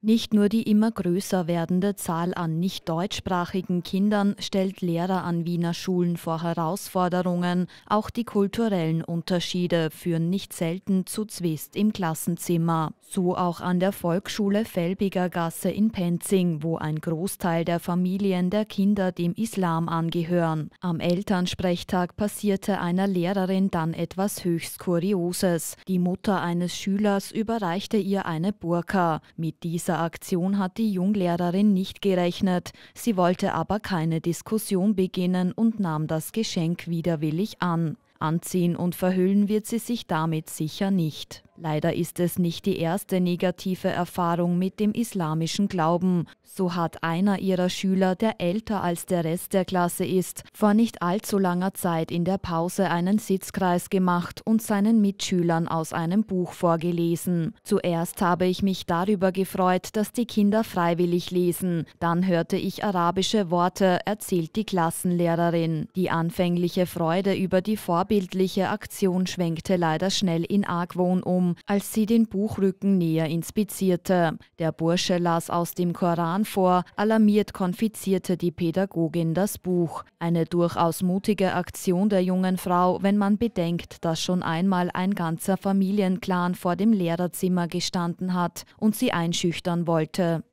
Nicht nur die immer größer werdende Zahl an nicht deutschsprachigen Kindern stellt Lehrer an Wiener Schulen vor Herausforderungen, auch die kulturellen Unterschiede führen nicht selten zu Zwist im Klassenzimmer. So auch an der Volksschule Felbiger Gasse in Penzing, wo ein Großteil der Familien der Kinder dem Islam angehören. Am Elternsprechtag passierte einer Lehrerin dann etwas höchst Kurioses. Die Mutter eines Schülers überreichte ihr eine Burka. Mit dieser dieser Aktion hat die Junglehrerin nicht gerechnet. Sie wollte aber keine Diskussion beginnen und nahm das Geschenk widerwillig an. Anziehen und verhüllen wird sie sich damit sicher nicht. Leider ist es nicht die erste negative Erfahrung mit dem islamischen Glauben. So hat einer ihrer Schüler, der älter als der Rest der Klasse ist, vor nicht allzu langer Zeit in der Pause einen Sitzkreis gemacht und seinen Mitschülern aus einem Buch vorgelesen. Zuerst habe ich mich darüber gefreut, dass die Kinder freiwillig lesen. Dann hörte ich arabische Worte, erzählt die Klassenlehrerin. Die anfängliche Freude über die Vorbereitung vorbildliche Aktion schwenkte leider schnell in Argwohn um, als sie den Buchrücken näher inspizierte. Der Bursche las aus dem Koran vor, alarmiert konfizierte die Pädagogin das Buch. Eine durchaus mutige Aktion der jungen Frau, wenn man bedenkt, dass schon einmal ein ganzer Familienclan vor dem Lehrerzimmer gestanden hat und sie einschüchtern wollte.